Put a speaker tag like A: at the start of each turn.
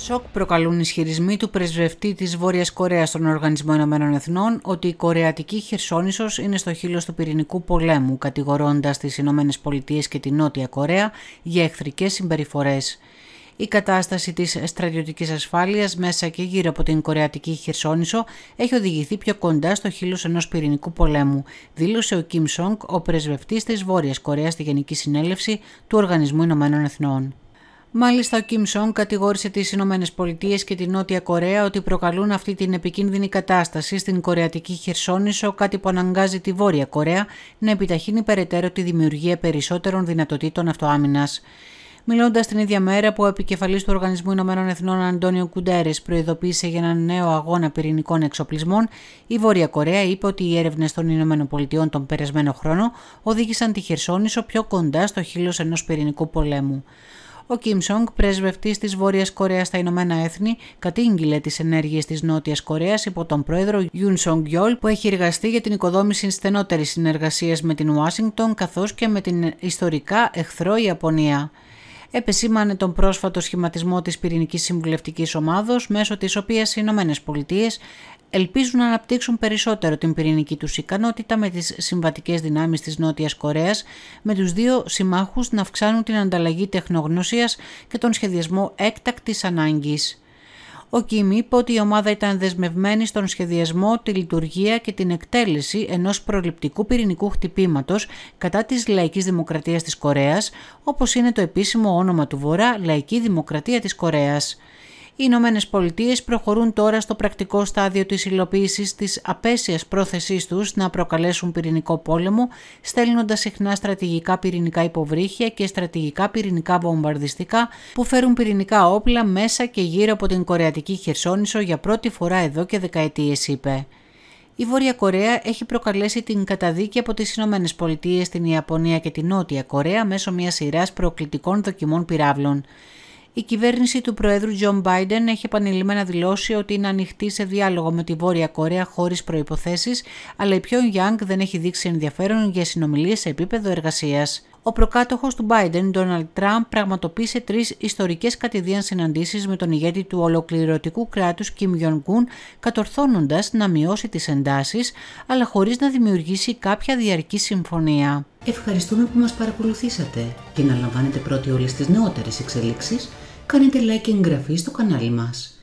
A: Σοκ προκαλούν ισχυρισμοί του πρεσβευτή της Βόρειας Κορέας στον Οργανισμό Ηνωμένων Εθνών ότι η Κορεατική Χερσόνησος είναι στο χείλος του πυρηνικού πολέμου, κατηγορώντας τις Ηνωμένες Πολιτείες και τη Νότια Κορέα για εχθρικές συμπεριφορές. Η κατάσταση της στρατιωτικής ασφάλειας μέσα και γύρω από την Κορεατική Χερσόνησο έχει οδηγηθεί πιο κοντά στο χείλος ενός πυρηνικού πολέμου, δήλωσε ο Κιμ Σόγκ, ο πρεσβευτής της Βόρειας Κορέας στη Γενική Συνέλευση του Οργανισμού Ηνωμένων Εθνών. Μάλιστα, ο Κιμ Σον κατηγόρησε τις Ηνωμένες Πολιτείες και την Νότια Κορέα ότι προκαλούν αυτή την επικίνδυνη κατάσταση στην Κορεατική Χερσόνησο, κάτι που αναγκάζει τη Βόρεια Κορέα να επιταχύνει περαιτέρω τη δημιουργία περισσότερων δυνατοτήτων αυτοάμυνας. Μιλώντας την ίδια μέρα που ο επικεφαλής του Οργανισμού Ηνωμένων Εθνών Αντώνιο Κουντέρες προειδοποίησε για έναν νέο αγώνα πυρηνικών εξοπλισμών, η Βόρεια Κορέα είπε ότι οι έρευνες των Ηνωμένων Πολιτειών τον περασμένο χρόνο οδήγησαν τη Χερσόνησο πιο κοντά στο χείλος ενός πυρηνικού πολέμου. Ο Κιμ Σονγκ, πρεσβευτή της Βόρειας Κορέας στα Ηνωμένα Έθνη, κατήγγειλε τις ενέργειες της Νότιας Κορέας υπό τον πρόεδρο Γιουν Σονγκ Γιόλ, που έχει εργαστεί για την οικοδόμηση στενότερης συνεργασίας με την Ουάσιγκτον καθώς και με την ιστορικά εχθρό Ιαπωνία επεσήμανε τον πρόσφατο σχηματισμό της πυρηνικής συμβουλευτικής ομάδος μέσω της οποίας οι Ηνωμένες Πολιτείες ελπίζουν να αναπτύξουν περισσότερο την πυρηνική τους ικανότητα με τις συμβατικές δυνάμεις της Νότιας Κορέας με τους δύο συμμάχους να αυξάνουν την ανταλλαγή τεχνογνωσίας και τον σχεδιασμό έκτακτης ανάγκης. Ο Κίμ είπε ότι η ομάδα ήταν δεσμευμένη στον σχεδιασμό, τη λειτουργία και την εκτέλεση ενός προληπτικού πυρηνικού χτυπήματος κατά της Λαϊκής Δημοκρατίας της Κορέας, όπως είναι το επίσημο όνομα του Βορρά Λαϊκή Δημοκρατία της Κορέας οι Ηνωμένες Πολιτείες προχωρούν τώρα στο πρακτικό στάδιο της υλοποίησης της απέσιας πρόθεσής τους να προκαλέσουν πυρηνικό πόλεμο, στέλνοντα συχνά στρατηγικά πυρηνικά υποβρύχια και στρατηγικά πυρηνικά βομβαρδιστικά που φέρουν πυρηνικά όπλα μέσα και γύρω από την Κορεατική Χερσόνησο για πρώτη φορά εδώ και δεκαετίες, είπε. Η Βόρεια Κορέα έχει προκαλέσει την καταδίκη από τις Ηνωμένες Πολιτείες την Ιαπωνία και την Νότια Κορέα μέσω μιας σειράς προκλητικών δοκιμών πυράβλων. Η κυβέρνηση του Προέδρου Τζον Μπάιντεν έχει επανειλημμένα δηλώσει ότι είναι ανοιχτή σε διάλογο με τη Βόρεια Κορέα χωρίς προποθέσει, αλλά η Πιόνγκ δεν έχει δείξει ενδιαφέρον για συνομιλίες σε επίπεδο εργασίας ο προκάτοχος του Biden, Donald Trump, πραγματοποίησε τρεις ιστορικές κατηδίαν συναντήσεις με τον ηγέτη του ολοκληρωτικού κράτους Kim Jong-un, κατορθώνοντας να μειώσει τις εντάσεις, αλλά χωρίς να δημιουργήσει κάποια διαρκή συμφωνία. Ευχαριστούμε που μας παρακολουθήσατε και να λαμβάνετε πρώτοι όλες τις νεότερες εξελίξεις, κάνετε like και εγγραφή στο κανάλι μας.